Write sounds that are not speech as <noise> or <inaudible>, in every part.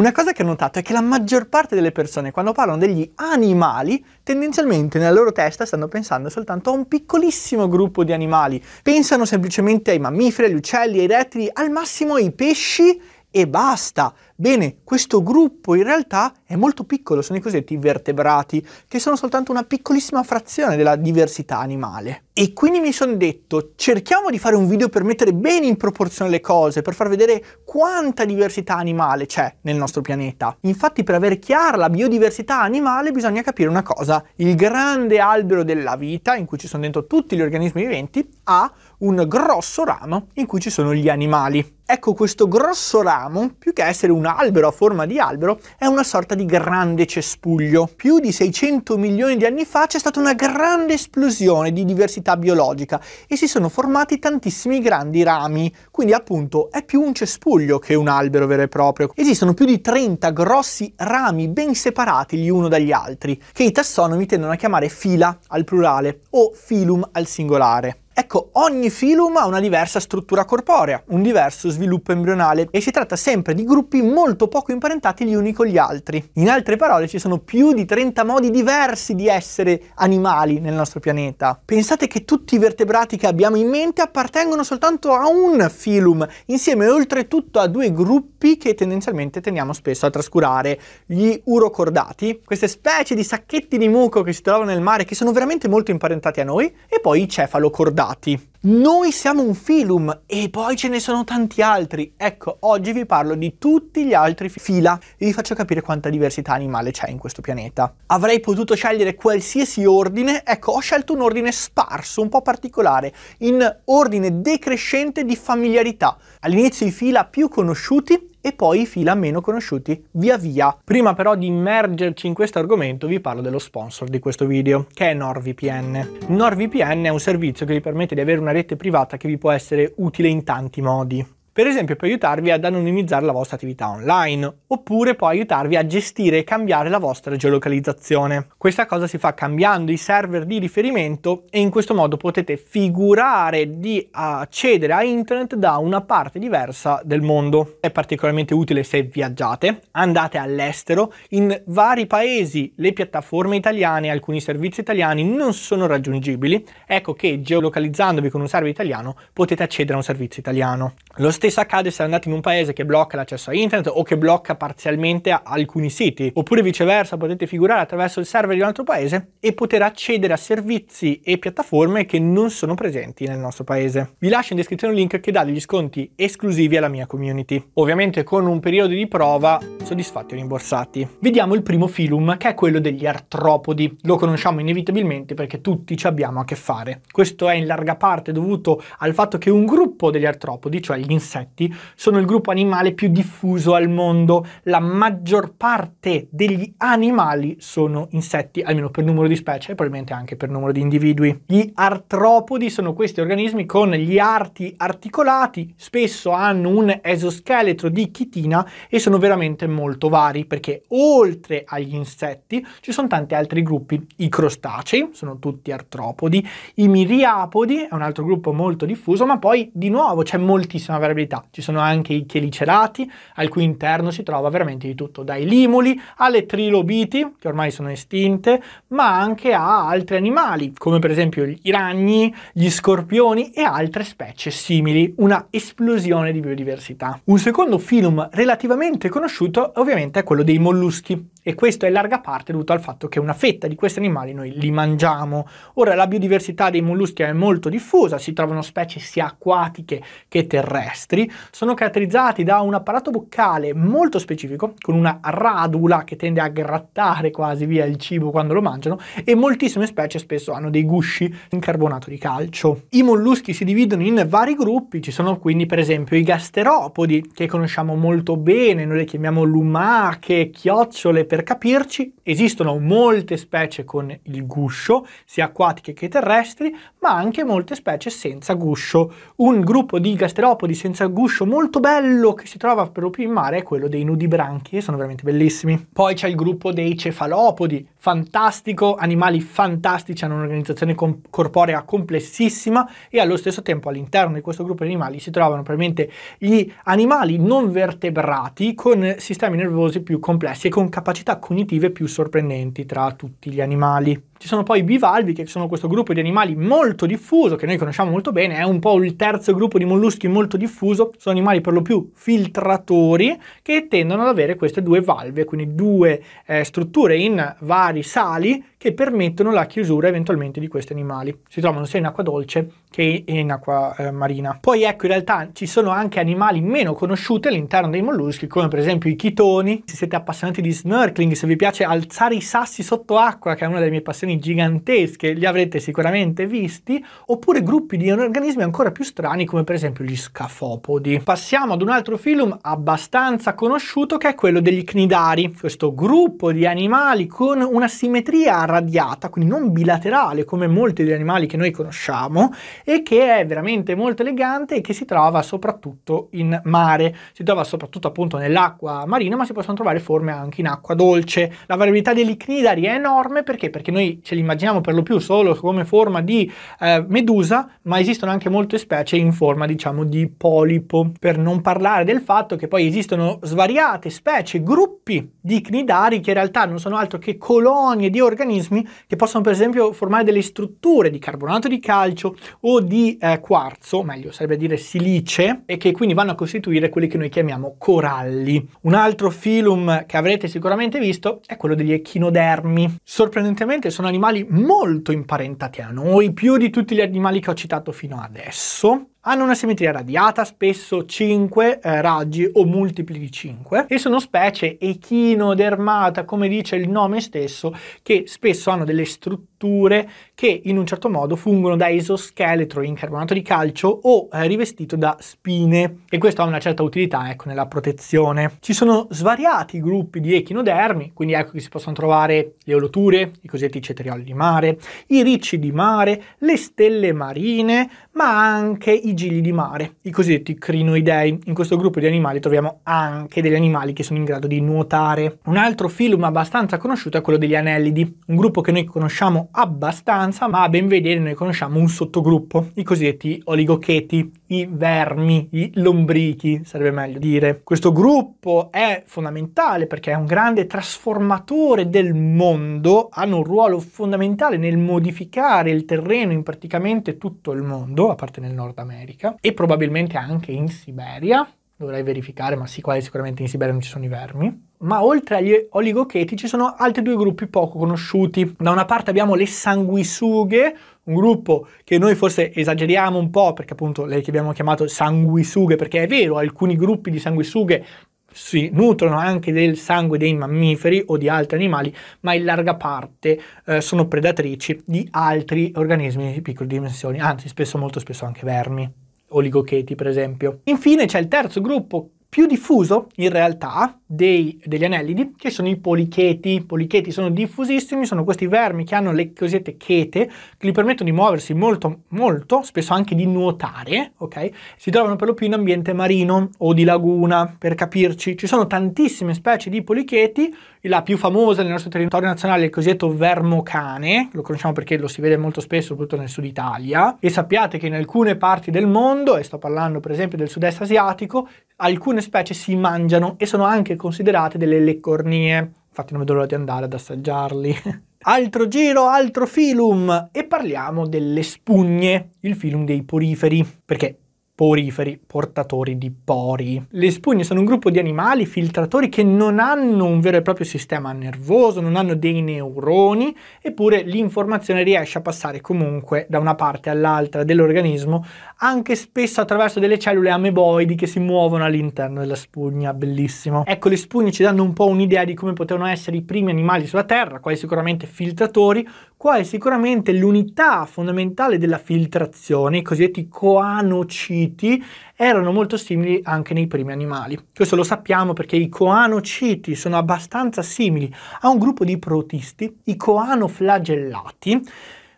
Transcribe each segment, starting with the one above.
Una cosa che ho notato è che la maggior parte delle persone quando parlano degli animali, tendenzialmente nella loro testa stanno pensando soltanto a un piccolissimo gruppo di animali. Pensano semplicemente ai mammiferi, agli uccelli, ai rettili, al massimo ai pesci e basta. Bene, questo gruppo in realtà è molto piccolo, sono i cosiddetti vertebrati, che sono soltanto una piccolissima frazione della diversità animale. E quindi mi sono detto, cerchiamo di fare un video per mettere bene in proporzione le cose, per far vedere quanta diversità animale c'è nel nostro pianeta. Infatti per avere chiara la biodiversità animale bisogna capire una cosa, il grande albero della vita, in cui ci sono dentro tutti gli organismi viventi, ha un grosso ramo in cui ci sono gli animali. Ecco, questo grosso ramo, più che essere un albero a forma di albero, è una sorta di grande cespuglio. Più di 600 milioni di anni fa c'è stata una grande esplosione di diversità biologica e si sono formati tantissimi grandi rami, quindi appunto è più un cespuglio che un albero vero e proprio. Esistono più di 30 grossi rami ben separati gli uno dagli altri, che i tassonomi tendono a chiamare fila al plurale o filum al singolare. Ecco, ogni filum ha una diversa struttura corporea, un diverso sviluppo embrionale e si tratta sempre di gruppi molto poco imparentati gli uni con gli altri. In altre parole, ci sono più di 30 modi diversi di essere animali nel nostro pianeta. Pensate che tutti i vertebrati che abbiamo in mente appartengono soltanto a un filum, insieme oltretutto a due gruppi che tendenzialmente teniamo spesso a trascurare, gli urocordati, queste specie di sacchetti di muco che si trovano nel mare che sono veramente molto imparentati a noi, e poi i cefalocordati derivati. Noi siamo un filum e poi ce ne sono tanti altri. Ecco, oggi vi parlo di tutti gli altri fila e vi faccio capire quanta diversità animale c'è in questo pianeta. Avrei potuto scegliere qualsiasi ordine, ecco, ho scelto un ordine sparso, un po' particolare, in ordine decrescente di familiarità. All'inizio i fila più conosciuti e poi i fila meno conosciuti via via. Prima però di immergerci in questo argomento vi parlo dello sponsor di questo video, che è NordVPN. NordVPN è un servizio che vi permette di avere una rete privata che vi può essere utile in tanti modi. Per esempio per aiutarvi ad anonimizzare la vostra attività online, oppure può aiutarvi a gestire e cambiare la vostra geolocalizzazione. Questa cosa si fa cambiando i server di riferimento e in questo modo potete figurare di accedere a internet da una parte diversa del mondo. È particolarmente utile se viaggiate, andate all'estero, in vari paesi le piattaforme italiane, alcuni servizi italiani non sono raggiungibili, ecco che geolocalizzandovi con un server italiano potete accedere a un servizio italiano. Lo stesso accade se andate in un paese che blocca l'accesso a internet o che blocca parzialmente alcuni siti, oppure viceversa potete figurare attraverso il server di un altro paese e poter accedere a servizi e piattaforme che non sono presenti nel nostro paese. Vi lascio in descrizione un link che dà degli sconti esclusivi alla mia community, ovviamente con un periodo di prova soddisfatti o rimborsati. Vediamo il primo filum che è quello degli artropodi, lo conosciamo inevitabilmente perché tutti ci abbiamo a che fare. Questo è in larga parte dovuto al fatto che un gruppo degli artropodi, cioè gli insetti, insetti sono il gruppo animale più diffuso al mondo. La maggior parte degli animali sono insetti, almeno per numero di specie e probabilmente anche per numero di individui. Gli artropodi sono questi organismi con gli arti articolati, spesso hanno un esoscheletro di chitina e sono veramente molto vari perché oltre agli insetti ci sono tanti altri gruppi, i crostacei, sono tutti artropodi, i miriapodi, è un altro gruppo molto diffuso, ma poi di nuovo c'è moltissima variabilità varietà. Ci sono anche i chelicerati, al cui interno si trova veramente di tutto, dai limuli alle trilobiti, che ormai sono estinte, ma anche a altri animali, come per esempio i ragni, gli scorpioni e altre specie simili. Una esplosione di biodiversità. Un secondo film relativamente conosciuto ovviamente è quello dei molluschi, e questo è in larga parte dovuto al fatto che una fetta di questi animali noi li mangiamo. Ora la biodiversità dei molluschi è molto diffusa, si trovano specie sia acquatiche che terrestri, sono caratterizzati da un apparato boccale molto specifico, con una radula che tende a grattare quasi via il cibo quando lo mangiano e moltissime specie spesso hanno dei gusci in carbonato di calcio. I molluschi si dividono in vari gruppi, ci sono quindi per esempio i gasteropodi che conosciamo molto bene, noi le chiamiamo lumache, chiocciole, per capirci, esistono molte specie con il guscio, sia acquatiche che terrestri, ma anche molte specie senza guscio. Un gruppo di gasteropodi senza guscio molto bello che si trova per lo più in mare è quello dei nudibranchi e sono veramente bellissimi. Poi c'è il gruppo dei cefalopodi, fantastico, animali fantastici, hanno un'organizzazione com corporea complessissima e allo stesso tempo all'interno di questo gruppo di animali si trovano probabilmente gli animali non vertebrati con sistemi nervosi più complessi e con capacità capacità cognitive più sorprendenti tra tutti gli animali. Ci sono poi i bivalvi, che sono questo gruppo di animali molto diffuso, che noi conosciamo molto bene, è un po' il terzo gruppo di molluschi molto diffuso, sono animali per lo più filtratori, che tendono ad avere queste due valve, quindi due eh, strutture in vari sali che permettono la chiusura eventualmente di questi animali. Si trovano sia in acqua dolce che in acqua eh, marina. Poi ecco, in realtà ci sono anche animali meno conosciuti all'interno dei molluschi, come per esempio i chitoni. Se siete appassionati di snorkeling, se vi piace alzare i sassi sotto acqua, che è una delle mie passioni gigantesche, li avrete sicuramente visti, oppure gruppi di organismi ancora più strani, come per esempio gli scafopodi. Passiamo ad un altro film abbastanza conosciuto, che è quello degli cnidari, questo gruppo di animali con una simmetria radiata, quindi non bilaterale come molti degli animali che noi conosciamo e che è veramente molto elegante e che si trova soprattutto in mare. Si trova soprattutto appunto nell'acqua marina, ma si possono trovare forme anche in acqua dolce. La variabilità degli cnidari è enorme perché? Perché noi ce li immaginiamo per lo più solo come forma di eh, medusa, ma esistono anche molte specie in forma diciamo di polipo. Per non parlare del fatto che poi esistono svariate specie, gruppi di cnidari che in realtà non sono altro che colonie di organismi microrganismi che possono per esempio formare delle strutture di carbonato di calcio o di eh, quarzo, meglio sarebbe dire silice, e che quindi vanno a costituire quelli che noi chiamiamo coralli. Un altro filum che avrete sicuramente visto è quello degli echinodermi. Sorprendentemente sono animali molto imparentati a noi, più di tutti gli animali che ho citato fino adesso, hanno una simmetria radiata, spesso 5 eh, raggi o multipli di 5 e sono specie echinodermata, come dice il nome stesso, che spesso hanno delle strutture che in un certo modo fungono da esoscheletro in carbonato di calcio o eh, rivestito da spine e questo ha una certa utilità ecco, nella protezione. Ci sono svariati gruppi di echinodermi, quindi ecco che si possono trovare le oloture, i cosiddetti cetrioli di mare, i ricci di mare, le stelle marine, ma anche i i di mare, i cosiddetti crinoidei. In questo gruppo di animali troviamo anche degli animali che sono in grado di nuotare. Un altro film abbastanza conosciuto è quello degli anellidi, un gruppo che noi conosciamo abbastanza, ma a ben vedere noi conosciamo un sottogruppo, i cosiddetti oligocheti, i vermi, i lombrichi, sarebbe meglio dire. Questo gruppo è fondamentale perché è un grande trasformatore del mondo, hanno un ruolo fondamentale nel modificare il terreno in praticamente tutto il mondo, a parte nel Nord America America e probabilmente anche in Siberia, dovrei verificare, ma sì, quasi sicuramente in Siberia non ci sono i vermi. Ma oltre agli oligocheti ci sono altri due gruppi poco conosciuti. Da una parte abbiamo le sanguisughe, un gruppo che noi forse esageriamo un po' perché appunto le abbiamo chiamato sanguisughe, perché è vero, alcuni gruppi di sanguisughe si nutrono anche del sangue dei mammiferi o di altri animali, ma in larga parte eh, sono predatrici di altri organismi di piccole dimensioni, anzi spesso molto spesso anche vermi oligocheti per esempio. Infine c'è il terzo gruppo più diffuso in realtà dei, degli anellidi, che sono i policheti. I policheti sono diffusissimi, sono questi vermi che hanno le cosiddette chete, che gli permettono di muoversi molto, molto, spesso anche di nuotare, ok? Si trovano per lo più in ambiente marino o di laguna, per capirci. Ci sono tantissime specie di policheti, la più famosa nel nostro territorio nazionale è il cosiddetto vermocane, lo conosciamo perché lo si vede molto spesso, soprattutto nel sud Italia, e sappiate che in alcune parti del mondo, e sto parlando per esempio del sud-est asiatico, alcune alcune specie si mangiano e sono anche considerate delle leccornie. Infatti non vedo l'ora di andare ad assaggiarli. <laughs> altro giro, altro filum e parliamo delle spugne, il filum dei poriferi, perché poriferi, portatori di pori. Le spugne sono un gruppo di animali filtratori che non hanno un vero e proprio sistema nervoso, non hanno dei neuroni, eppure l'informazione riesce a passare comunque da una parte all'altra dell'organismo, anche spesso attraverso delle cellule ameboidi che si muovono all'interno della spugna, bellissimo. Ecco, le spugne ci danno un po' un'idea di come potevano essere i primi animali sulla Terra, quali sicuramente filtratori, Qua è sicuramente l'unità fondamentale della filtrazione, i cosiddetti coanociti, erano molto simili anche nei primi animali. Questo lo sappiamo perché i coanociti sono abbastanza simili a un gruppo di protisti, i coanoflagellati,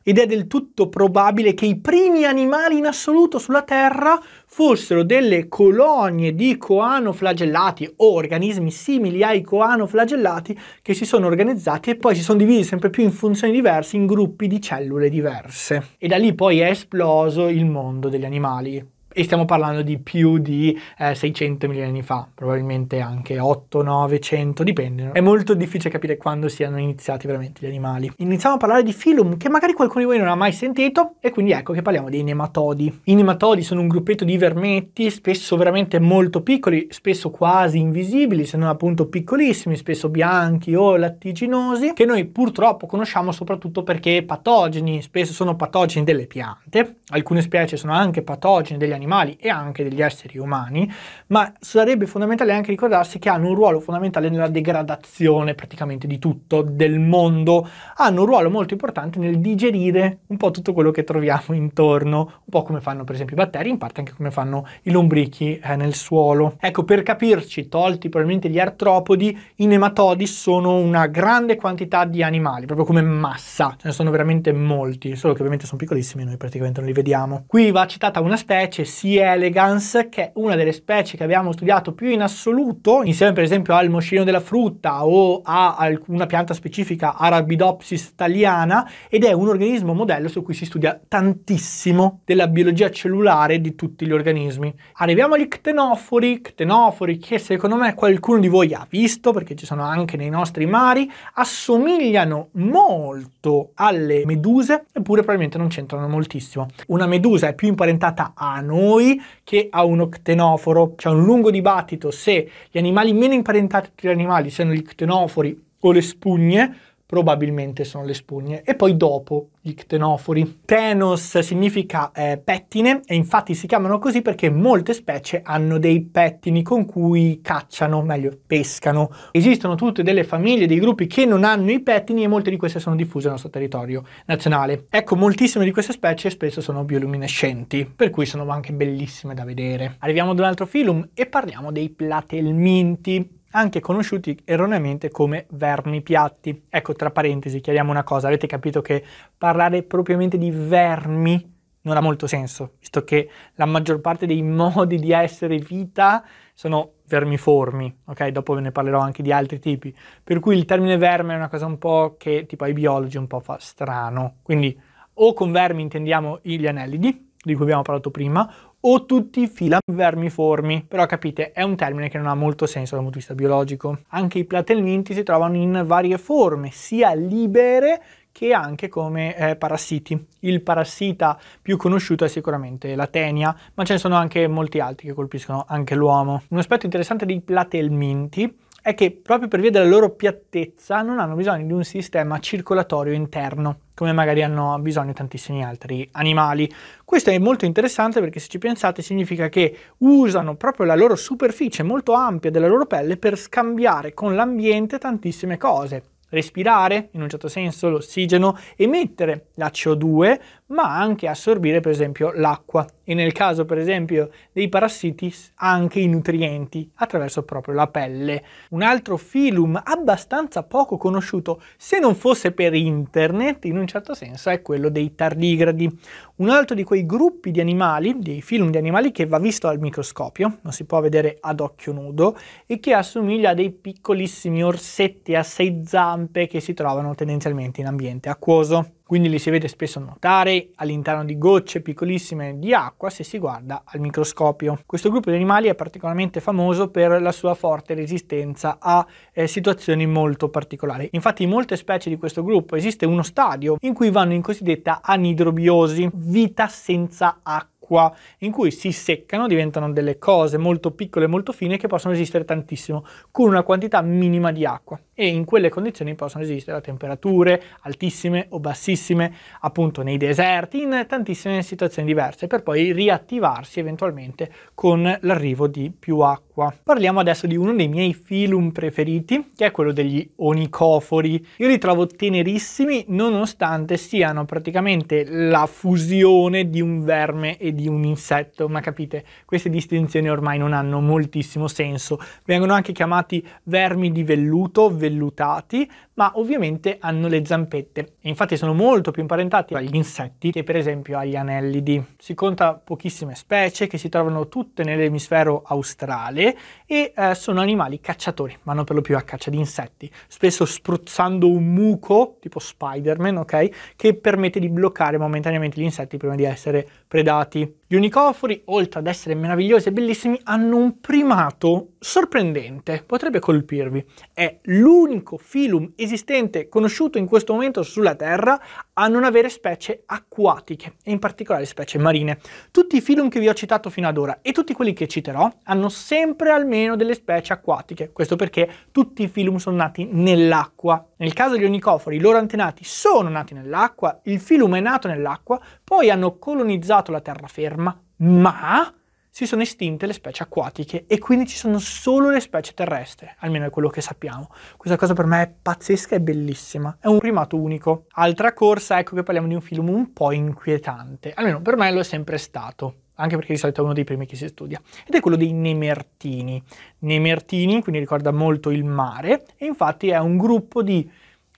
ed è del tutto probabile che i primi animali in assoluto sulla Terra fossero delle colonie di coanoflagellati o organismi simili ai coanoflagellati che si sono organizzati e poi si sono divisi sempre più in funzioni diverse, in gruppi di cellule diverse. E da lì poi è esploso il mondo degli animali e stiamo parlando di più di eh, 600 milioni di anni fa, probabilmente anche 8, 9, 100, dipende. È molto difficile capire quando siano iniziati veramente gli animali. Iniziamo a parlare di filum, che magari qualcuno di voi non ha mai sentito, e quindi ecco che parliamo dei nematodi. I nematodi sono un gruppetto di vermetti, spesso veramente molto piccoli, spesso quasi invisibili, se non appunto piccolissimi, spesso bianchi o lattiginosi, che noi purtroppo conosciamo soprattutto perché patogeni, spesso sono patogeni delle piante, alcune specie sono anche patogeni degli animali, animali e anche degli esseri umani, ma sarebbe fondamentale anche ricordarsi che hanno un ruolo fondamentale nella degradazione praticamente di tutto, del mondo, hanno un ruolo molto importante nel digerire un po' tutto quello che troviamo intorno, un po' come fanno per esempio i batteri, in parte anche come fanno i lombrichi eh, nel suolo. Ecco, per capirci, tolti probabilmente gli artropodi, i nematodi sono una grande quantità di animali, proprio come massa, ce ne sono veramente molti, solo che ovviamente sono piccolissimi e noi praticamente non li vediamo. Qui va citata una specie, sia elegans, che è una delle specie che abbiamo studiato più in assoluto, insieme per esempio al moscino della frutta o a alcuna pianta specifica, Arabidopsis thaliana, ed è un organismo modello su cui si studia tantissimo della biologia cellulare di tutti gli organismi. Arriviamo agli ctenofori, ctenofori che secondo me qualcuno di voi ha visto, perché ci sono anche nei nostri mari, assomigliano molto alle meduse, eppure probabilmente non c'entrano moltissimo. Una medusa è più imparentata a noi, noi che a un ctenoforo. C'è un lungo dibattito se gli animali meno imparentati agli animali siano gli ctenofori o le spugne, probabilmente sono le spugne. E poi dopo gli ctenofori. Tenos significa eh, pettine e infatti si chiamano così perché molte specie hanno dei pettini con cui cacciano, meglio pescano. Esistono tutte delle famiglie, dei gruppi che non hanno i pettini e molte di queste sono diffuse nel nostro territorio nazionale. Ecco, moltissime di queste specie spesso sono bioluminescenti, per cui sono anche bellissime da vedere. Arriviamo ad un altro film e parliamo dei platelminti anche conosciuti erroneamente come vermi piatti. Ecco, tra parentesi, chiariamo una cosa, avete capito che parlare propriamente di vermi non ha molto senso, visto che la maggior parte dei <laughs> modi di essere vita sono vermiformi, ok? Dopo ve ne parlerò anche di altri tipi, per cui il termine verme è una cosa un po' che tipo ai biologi un po' fa strano. Quindi o con vermi intendiamo gli anellidi, di cui abbiamo parlato prima, o tutti filavermiformi. Però capite, è un termine che non ha molto senso dal punto di vista biologico. Anche i platelminti si trovano in varie forme, sia libere che anche come eh, parassiti. Il parassita più conosciuto è sicuramente la tenia, ma ce ne sono anche molti altri che colpiscono anche l'uomo. Un aspetto interessante dei platelminti è che proprio per via della loro piattezza non hanno bisogno di un sistema circolatorio interno, come magari hanno bisogno tantissimi altri animali. Questo è molto interessante perché se ci pensate significa che usano proprio la loro superficie molto ampia della loro pelle per scambiare con l'ambiente tantissime cose respirare, in un certo senso l'ossigeno, emettere la CO2, ma anche assorbire per esempio l'acqua e nel caso per esempio dei parassiti anche i nutrienti attraverso proprio la pelle. Un altro filum abbastanza poco conosciuto se non fosse per internet in un certo senso è quello dei tardigradi, un altro di quei gruppi di animali, dei filum di animali che va visto al microscopio, non si può vedere ad occhio nudo e che assomiglia a dei piccolissimi orsetti a sei zampe che si trovano tendenzialmente in ambiente acquoso quindi li si vede spesso nuotare all'interno di gocce piccolissime di acqua se si guarda al microscopio. Questo gruppo di animali è particolarmente famoso per la sua forte resistenza a eh, situazioni molto particolari. Infatti in molte specie di questo gruppo esiste uno stadio in cui vanno in cosiddetta anidrobiosi, vita senza acqua acqua in cui si seccano, diventano delle cose molto piccole e molto fine che possono esistere tantissimo, con una quantità minima di acqua. E in quelle condizioni possono esistere a temperature altissime o bassissime, appunto nei deserti, in tantissime situazioni diverse, per poi riattivarsi eventualmente con l'arrivo di più acqua acqua. Parliamo adesso di uno dei miei filum preferiti, che è quello degli onicofori. Io li trovo tenerissimi nonostante siano praticamente la fusione di un verme e di un insetto, ma capite, queste distinzioni ormai non hanno moltissimo senso. Vengono anche chiamati vermi di velluto, vellutati, ma ovviamente hanno le zampette. E infatti sono molto più imparentati agli insetti che per esempio agli anellidi. Si conta pochissime specie che si trovano tutte nell'emisfero australe e eh, sono animali cacciatori, vanno per lo più a caccia di insetti, spesso spruzzando un muco, tipo Spider-Man, ok, che permette di bloccare momentaneamente gli insetti prima di essere predati. Gli unicofori, oltre ad essere meravigliosi e bellissimi, hanno un primato sorprendente, potrebbe colpirvi. È l'unico filum esistente conosciuto in questo momento sulla Terra a non avere specie acquatiche, e in particolare specie marine. Tutti i filum che vi ho citato fino ad ora e tutti quelli che citerò hanno sempre almeno delle specie acquatiche, questo perché tutti i filum sono nati nell'acqua. Nel caso degli unicofori, i loro antenati sono nati nell'acqua, il filum è nato nell'acqua, poi hanno colonizzato la terraferma, ma si sono estinte le specie acquatiche e quindi ci sono solo le specie terrestri, almeno è quello che sappiamo. Questa cosa per me è pazzesca e bellissima, è un primato unico. Altra corsa, ecco che parliamo di un film un po' inquietante, almeno per me lo è sempre stato anche perché di solito è uno dei primi che si studia, ed è quello dei nemertini. Nemertini, quindi ricorda molto il mare, e infatti è un gruppo di,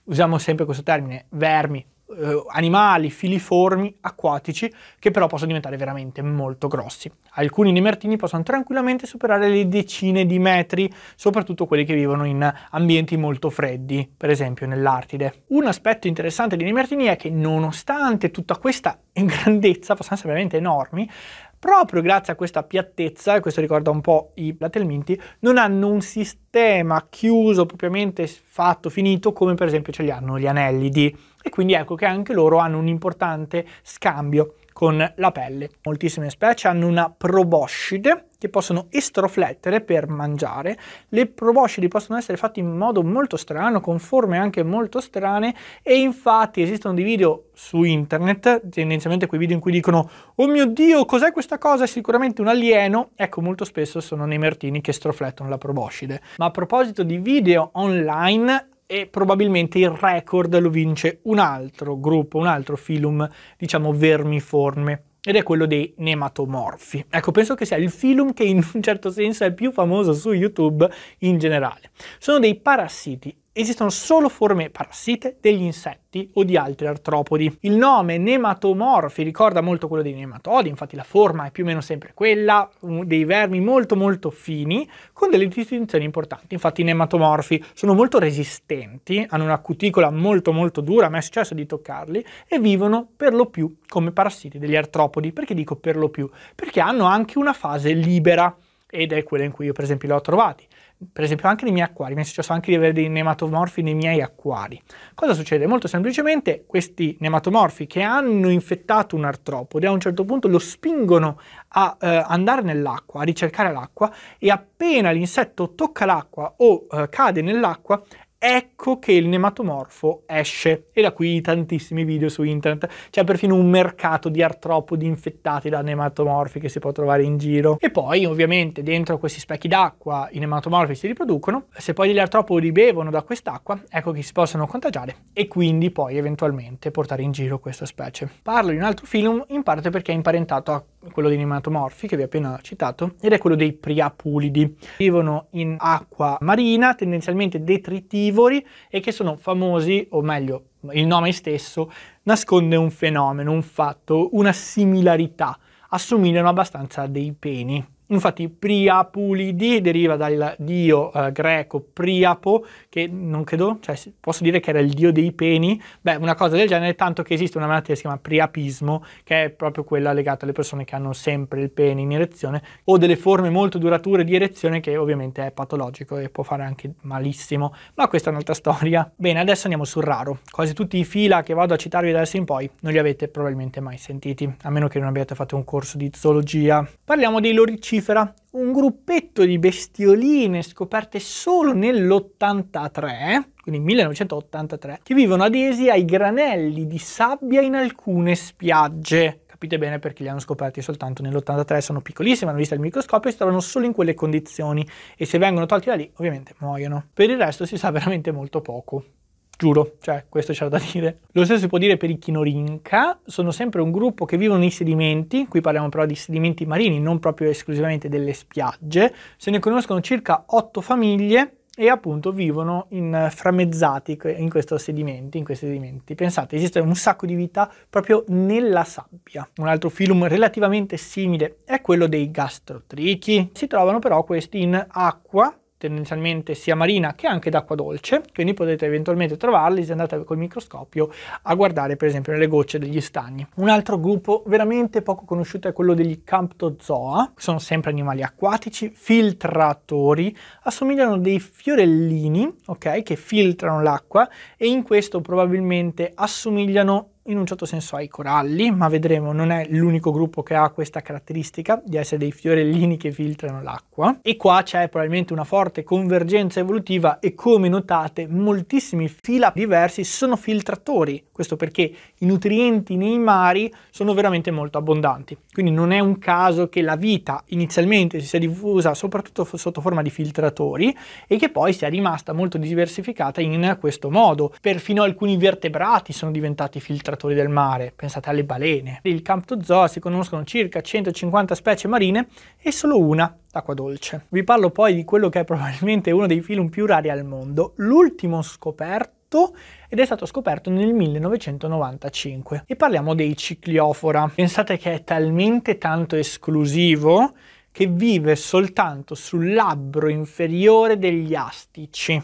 usiamo sempre questo termine, vermi, eh, animali filiformi acquatici che però possono diventare veramente molto grossi. Alcuni nemertini possono tranquillamente superare le decine di metri, soprattutto quelli che vivono in ambienti molto freddi, per esempio nell'Artide. Un aspetto interessante dei nemertini è che nonostante tutta questa <laughs> grandezza, possono essere veramente enormi, proprio grazie a questa piattezza, e questo ricorda un po' i Latelminti, non hanno un sistema chiuso, propriamente fatto, finito, come per esempio ce li hanno gli anellidi. E quindi ecco che anche loro hanno un importante scambio con la pelle. Moltissime specie hanno una proboscide che possono estroflettere per mangiare. Le proboscidi possono essere fatte in modo molto strano, con forme anche molto strane e infatti esistono dei video su internet, tendenzialmente quei video in cui dicono "Oh mio Dio, cos'è questa cosa? È sicuramente un alieno". Ecco, molto spesso sono nei mertini che estroflettono la proboscide. Ma a proposito di video online, e probabilmente il record lo vince un altro gruppo, un altro film, diciamo vermiforme ed è quello dei nematomorfi. Ecco, penso che sia il film che in un certo senso è più famoso su YouTube in generale. Sono dei parassiti esistono solo forme parassite degli insetti o di altri artropodi. Il nome nematomorfi ricorda molto quello dei nematodi, infatti la forma è più o meno sempre quella, dei vermi molto molto fini, con delle distinzioni importanti. Infatti i nematomorfi sono molto resistenti, hanno una cuticola molto molto dura, mi è successo di toccarli, e vivono per lo più come parassiti degli artropodi. Perché dico per lo più? Perché hanno anche una fase libera ed è quella in cui io per esempio li ho trovati per esempio anche nei miei acquari, mi è successo anche di avere dei nematomorfi nei miei acquari. Cosa succede? Molto semplicemente questi nematomorfi che hanno infettato un artropode a un certo punto lo spingono a eh, andare nell'acqua, a ricercare l'acqua e appena l'insetto tocca l'acqua o eh, cade nell'acqua ecco che il nematomorfo esce. E da qui tantissimi video su internet. C'è perfino un mercato di artropodi infettati da nematomorfi che si può trovare in giro. E poi, ovviamente, dentro questi specchi d'acqua i nematomorfi si riproducono. Se poi gli artropodi bevono da quest'acqua, ecco che si possono contagiare e quindi poi eventualmente portare in giro questa specie. Parlo di un altro film in parte perché è imparentato a quello dei nematomorfi che vi ho appena citato ed è quello dei priapulidi. Vivono in acqua marina, tendenzialmente detritiva onnivori e che sono famosi, o meglio, il nome stesso nasconde un fenomeno, un fatto, una similarità, assomigliano abbastanza a dei peni. Infatti Priapulidi deriva dal dio eh, greco Priapo, che non credo, cioè posso dire che era il dio dei peni, beh una cosa del genere, tanto che esiste una malattia che si chiama priapismo, che è proprio quella legata alle persone che hanno sempre il pene in erezione o delle forme molto durature di erezione che ovviamente è patologico e può fare anche malissimo, ma questa è un'altra <laughs> storia. Bene, adesso andiamo sul raro. Quasi tutti i fila che vado a citarvi da adesso in poi non li avete probabilmente mai sentiti, a meno che non abbiate fatto un corso di zoologia. Parliamo dei loricini lucifera un gruppetto di bestioline scoperte solo nell'83, quindi 1983, che vivono adesi ai granelli di sabbia in alcune spiagge. Capite bene perché li hanno scoperti soltanto nell'83, sono piccolissimi, hanno visto il microscopio e si trovano solo in quelle condizioni e se vengono tolti da lì ovviamente muoiono. Per il resto si sa veramente molto poco. Giuro, cioè questo c'è da <laughs> dire. Lo stesso si può dire per i Chinorinca, sono sempre un gruppo che vivono nei sedimenti, qui parliamo però di sedimenti marini, non proprio esclusivamente delle spiagge, se ne conoscono circa otto famiglie e appunto vivono in eh, framezzati in, questo sedimenti, in questi sedimenti. Pensate, esiste un sacco di vita proprio nella sabbia. Un altro film relativamente simile è quello dei gastrotrichi. Si trovano però questi in acqua tendenzialmente sia marina che anche d'acqua dolce, quindi potete eventualmente trovarli se andate col microscopio a guardare per esempio nelle gocce degli stagni. Un altro gruppo veramente poco conosciuto è quello degli Camptozoa, sono sempre animali acquatici, filtratori, assomigliano a dei fiorellini, ok, che filtrano l'acqua e in questo probabilmente assomigliano in un certo senso ai coralli, ma vedremo non è l'unico gruppo che ha questa caratteristica di essere dei fiorellini che filtrano l'acqua. E qua c'è probabilmente una forte convergenza evolutiva e come notate moltissimi fila diversi sono filtratori, questo perché i nutrienti nei mari sono veramente molto abbondanti. Quindi non è un caso che la vita inizialmente si sia diffusa soprattutto sotto forma di filtratori e che poi sia rimasta molto diversificata in questo modo. Perfino alcuni vertebrati sono diventati filtratori predatori del mare, pensate alle balene. Il Camptozoo si conoscono circa 150 specie marine e solo una d'acqua dolce. Vi parlo poi di quello che è probabilmente uno dei film più rari al mondo, l'ultimo scoperto ed è stato scoperto nel 1995 e parliamo dei cicliofora. Pensate che è talmente tanto esclusivo che vive soltanto sul labbro inferiore degli astici.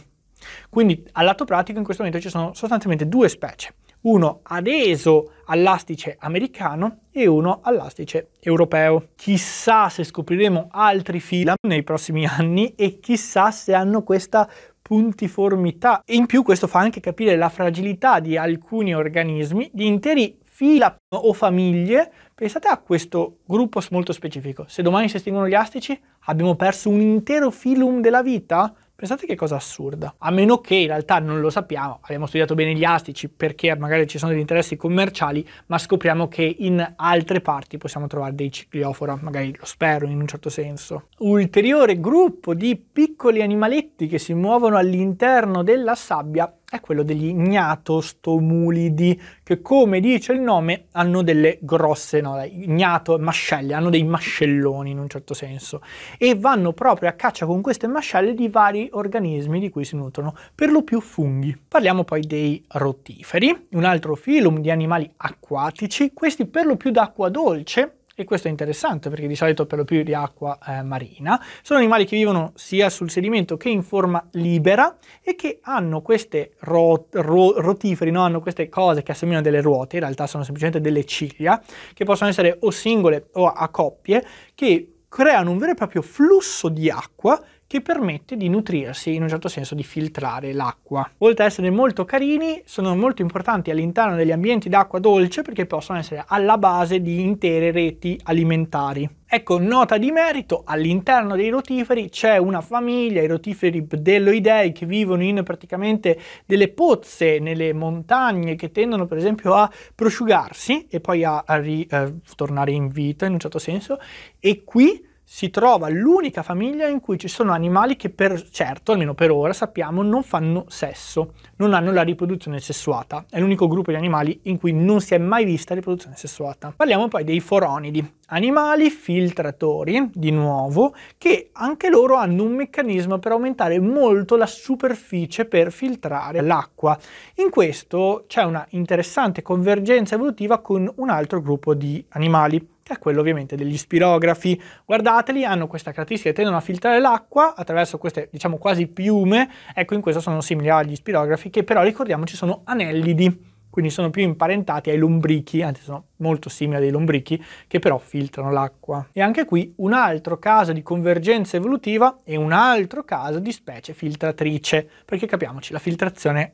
Quindi al lato pratico in questo momento ci sono sostanzialmente due specie, uno adeso all'astice americano e uno all'astice europeo. Chissà se scopriremo altri film nei prossimi anni e chissà se hanno questa puntiformità. E in più questo fa anche capire la fragilità di alcuni organismi, di interi fila o famiglie, pensate a questo gruppo molto specifico. Se domani si estinguono gli astici, abbiamo perso un intero filum della vita? Pensate che cosa assurda. A meno che in realtà non lo sappiamo, abbiamo studiato bene gli astici perché magari ci sono degli interessi commerciali, ma scopriamo che in altre parti possiamo trovare dei cicliofora, magari lo spero in un certo senso. Ulteriore gruppo di piccoli animaletti che si muovono all'interno della sabbia è quello degli gnatostomulidi, che come dice il nome hanno delle grosse, no, ignato, mascelle, hanno dei mascelloni in un certo senso, e vanno proprio a caccia con queste mascelle di vari organismi di cui si nutrono, per lo più funghi. Parliamo poi dei rottiferi, un altro filum di animali acquatici, questi per lo più d'acqua dolce, e questo è interessante perché di solito per lo più di acqua eh, marina. Sono animali che vivono sia sul sedimento che in forma libera e che hanno queste rot- ro- rotiferi, no? hanno queste cose che assomigliano a delle ruote, in realtà sono semplicemente delle ciglia, che possono essere o singole o a coppie, che creano un vero e proprio flusso di acqua che permette di nutrirsi, in un certo senso di filtrare l'acqua. Oltre ad essere molto carini, sono molto importanti all'interno degli ambienti d'acqua dolce perché possono essere alla base di intere reti alimentari. Ecco, nota di merito, all'interno dei rotiferi c'è una famiglia, i rotiferi Bdelloidei, che vivono in praticamente delle pozze nelle montagne che tendono per esempio a prosciugarsi e poi a, a, ri, a eh, tornare in vita in un certo senso e qui si trova l'unica famiglia in cui ci sono animali che per certo, almeno per ora, sappiamo non fanno sesso, non hanno la riproduzione sessuata. È l'unico gruppo di animali in cui non si è mai vista riproduzione sessuata. Parliamo poi dei foronidi, animali filtratori, di nuovo, che anche loro hanno un meccanismo per aumentare molto la superficie per filtrare l'acqua. In questo c'è una interessante convergenza evolutiva con un altro gruppo di animali, che è quello ovviamente degli spirografi. Guardateli, hanno questa caratteristica, tendono a filtrare l'acqua attraverso queste, diciamo, quasi piume, ecco in questo sono simili agli spirografi, che però ricordiamoci sono anellidi, quindi sono più imparentati ai lombrichi, anzi sono molto simili a dei lombrichi, che però filtrano l'acqua. E anche qui un altro caso di convergenza evolutiva e un altro caso di specie filtratrice, perché capiamoci, la filtrazione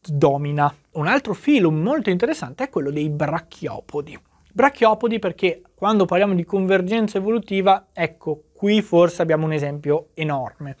domina. Un altro filum molto interessante è quello dei brachiopodi. Brachiopodi perché quando parliamo di convergenza evolutiva, ecco, qui forse abbiamo un esempio enorme.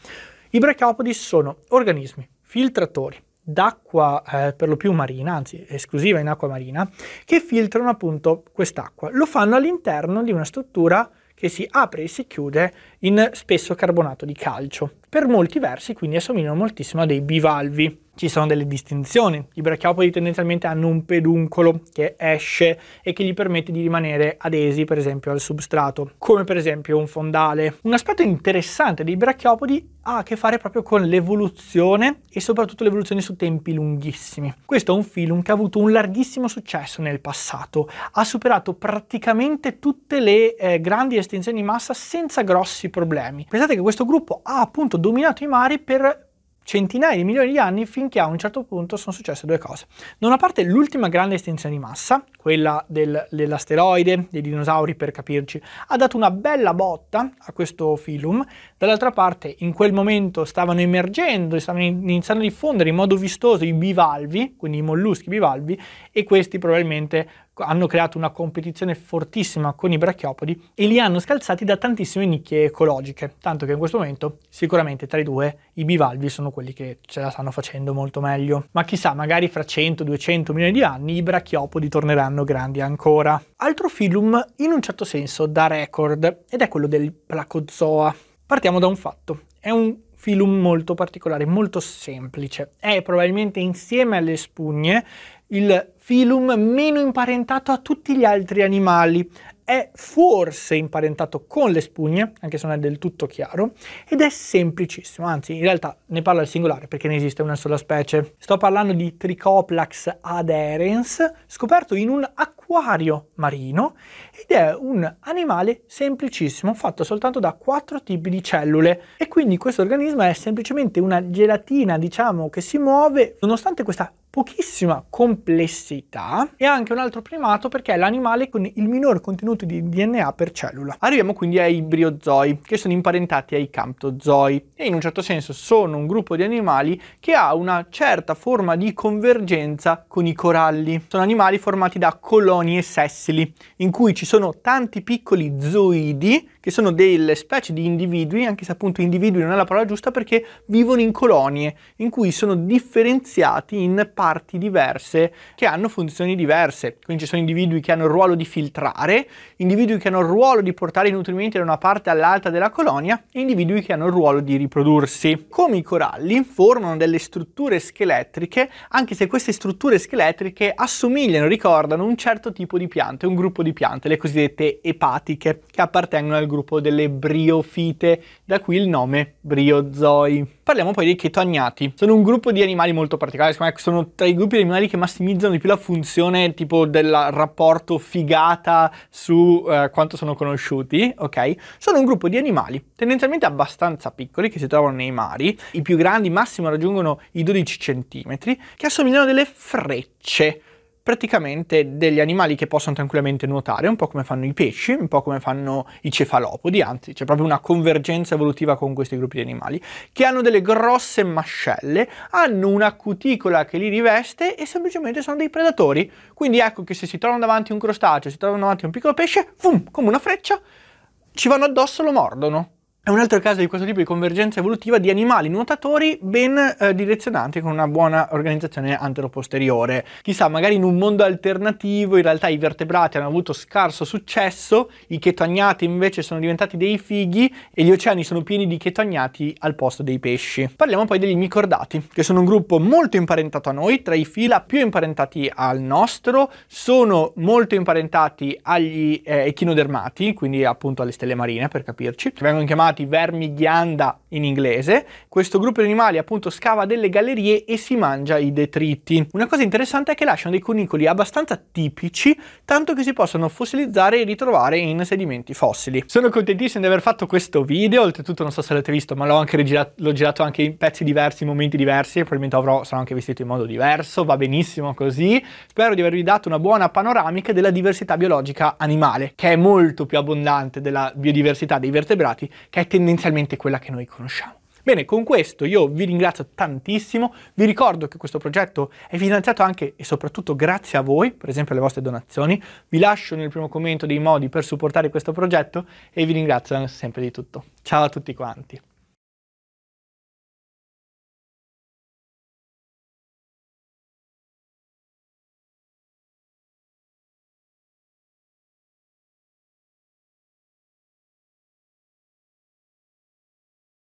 I brachiopodi sono organismi filtratori d'acqua eh, per lo più marina, anzi esclusiva in acqua marina, che filtrano appunto quest'acqua. Lo fanno all'interno di una struttura che si apre e si chiude in spesso carbonato di calcio, per molti versi quindi assomigliano moltissimo a dei bivalvi. Ci sono delle distinzioni. I brachiopodi tendenzialmente hanno un peduncolo che esce e che gli permette di rimanere adesi per esempio al substrato, come per esempio un fondale. Un aspetto interessante dei brachiopodi ha a che fare proprio con l'evoluzione e soprattutto l'evoluzione su tempi lunghissimi. Questo è un film che ha avuto un larghissimo successo nel passato, ha superato praticamente tutte le eh, grandi estinzioni di massa senza grossi problemi. Pensate che questo gruppo ha appunto dominato i mari per centinaia di milioni di anni finché a un certo punto sono successe due cose. Da una parte l'ultima grande estensione di massa, quella del, dell'asteroide, dei dinosauri per capirci, ha dato una bella botta a questo filum, dall'altra parte in quel momento stavano emergendo, stavano iniziando a diffondere in modo vistoso i bivalvi, quindi i molluschi bivalvi, e questi probabilmente hanno creato una competizione fortissima con i brachiopodi e li hanno scalzati da tantissime nicchie ecologiche, tanto che in questo momento sicuramente tra i due i bivalvi sono quelli che ce la stanno facendo molto meglio. Ma chissà, magari fra 100-200 milioni di anni i brachiopodi torneranno grandi ancora. Altro film in un certo senso da record ed è quello del Placozoa. Partiamo da un fatto. È un film molto particolare, molto semplice. È probabilmente insieme alle spugne il filum meno imparentato a tutti gli altri animali. È forse imparentato con le spugne, anche se non è del tutto chiaro, ed è semplicissimo, anzi in realtà ne parla al singolare perché ne esiste una sola specie. Sto parlando di Tricoplax aderens, scoperto in un acquario marino ed è un animale semplicissimo, fatto soltanto da quattro tipi di cellule e quindi questo organismo è semplicemente una gelatina, diciamo, che si muove nonostante questa pochissima complessità e anche un altro primato perché è l'animale con il minor contenuto di DNA per cellula. Arriviamo quindi ai briozoi, che sono imparentati ai camptozoi e in un certo senso sono un gruppo di animali che ha una certa forma di convergenza con i coralli. Sono animali formati da colonie sessili in cui ci sono tanti piccoli zoidi che sono delle specie di individui, anche se appunto individui non è la parola giusta perché vivono in colonie in cui sono differenziati in parti diverse che hanno funzioni diverse. Quindi ci sono individui che hanno il ruolo di filtrare, individui che hanno il ruolo di portare i nutrimenti da una parte all'altra della colonia e individui che hanno il ruolo di riprodursi. Come i coralli formano delle strutture scheletriche, anche se queste strutture scheletriche assomigliano, ricordano un certo tipo di piante, un gruppo di piante, le cosiddette epatiche, che appartengono al gruppo gruppo delle briofite, da qui il nome briozoi. Parliamo poi dei chetognati. Sono un gruppo di animali molto particolari, sono tra i gruppi di animali che massimizzano di più la funzione tipo del rapporto figata su eh, quanto sono conosciuti, ok? Sono un gruppo di animali tendenzialmente abbastanza piccoli che si trovano nei mari, i più grandi massimo raggiungono i 12 cm, che assomigliano a delle frecce praticamente degli animali che possono tranquillamente nuotare, un po' come fanno i pesci, un po' come fanno i cefalopodi, anzi c'è proprio una convergenza evolutiva con questi gruppi di animali, che hanno delle grosse mascelle, hanno una cuticola che li riveste e semplicemente sono dei predatori. Quindi ecco che se si trovano davanti a un crostaceo, si trovano davanti a un piccolo pesce, fum, come una freccia, ci vanno addosso e lo mordono. È un altro caso di questo tipo di convergenza evolutiva di animali nuotatori ben eh, direzionati con una buona organizzazione anteroposteriore. Chissà, magari in un mondo alternativo in realtà i vertebrati hanno avuto scarso successo, i chetognati invece sono diventati dei fighi e gli oceani sono pieni di chetognati al posto dei pesci. Parliamo poi degli micordati, che sono un gruppo molto imparentato a noi, tra i fila più imparentati al nostro, sono molto imparentati agli eh, echinodermati, quindi appunto alle stelle marine per capirci, che vengono chiamati chiamati vermi ghianda in inglese. Questo gruppo di animali appunto scava delle gallerie e si mangia i detriti. Una cosa interessante è che lasciano dei cunicoli abbastanza tipici, tanto che si possono fossilizzare e ritrovare in sedimenti fossili. Sono contentissimo di aver fatto questo video, oltretutto non so se l'avete visto, ma l'ho anche girato, l'ho girato anche in pezzi diversi, in momenti diversi, probabilmente avrò, sarò anche vestito in modo diverso, va benissimo così. Spero di avervi dato una buona panoramica della diversità biologica animale, che è molto più abbondante della biodiversità dei vertebrati, che è tendenzialmente quella che noi conosciamo. Bene, con questo io vi ringrazio tantissimo, vi ricordo che questo progetto è finanziato anche e soprattutto grazie a voi, per esempio alle vostre donazioni, vi lascio nel primo commento dei modi per supportare questo progetto e vi ringrazio sempre di tutto. Ciao a tutti quanti!